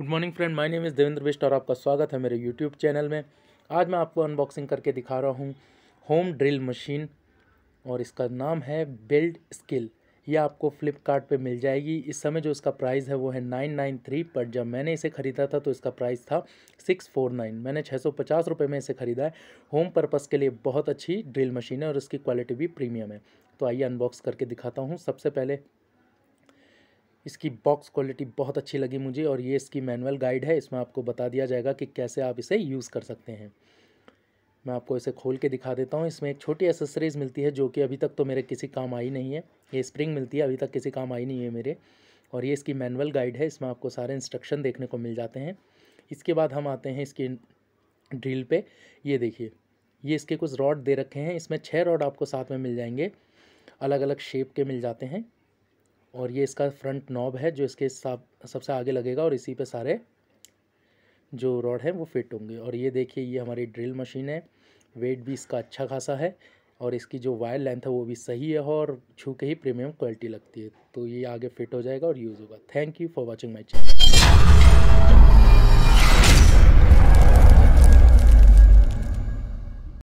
good morning friend my name is Devendra Bisht और आपका स्वागत है मेरे यूट्यूब चैनल में आज मैं आपको अनबॉक्सिंग करके दिखा रहा हूँ होम ड्रिल मशीन और इसका नाम है बिल्ड स्किल ये आपको फ्लिपकार्ट पे मिल जाएगी इस समय जो इसका प्राइस है वो है नाइन नाइन थ्री पर जब मैंने इसे ख़रीदा था तो इसका प्राइस था सिक्स फोर नाइन मैंने छः सौ पचास रुपये में इसे ख़रीदा है होम पर्पज़ के लिए बहुत अच्छी ड्रिल मशीन है और इसकी क्वालिटी भी प्रीमियम है तो आइए अनबॉक्स करके दिखाता हूँ सबसे पहले इसकी बॉक्स क्वालिटी बहुत अच्छी लगी मुझे और ये इसकी मैनुअल गाइड है इसमें आपको बता दिया जाएगा कि कैसे आप इसे यूज़ कर सकते हैं मैं आपको इसे खोल के दिखा देता हूँ इसमें एक छोटी एसेसरीज़ मिलती है जो कि अभी तक तो मेरे किसी काम आई नहीं है ये स्प्रिंग मिलती है अभी तक किसी काम आई नहीं है मेरे और ये इसकी मैनुअल गाइड है इसमें आपको सारे इंस्ट्रक्शन देखने को मिल जाते हैं इसके बाद हम आते हैं इसकी ड्रिल पे ये देखिए ये इसके कुछ रॉड दे रखे हैं इसमें छः रॉड आपको साथ में मिल जाएंगे अलग अलग शेप के मिल जाते हैं और ये इसका फ्रंट नॉब है जो इसके सब सबसे आगे लगेगा और इसी पे सारे जो रॉड हैं वो फिट होंगे और ये देखिए ये हमारी ड्रिल मशीन है वेट भी इसका अच्छा खासा है और इसकी जो वायर लेंथ है वो भी सही है और छू के ही प्रीमियम क्वालिटी लगती है तो ये आगे फिट हो जाएगा और यूज़ होगा thank you for watching my channel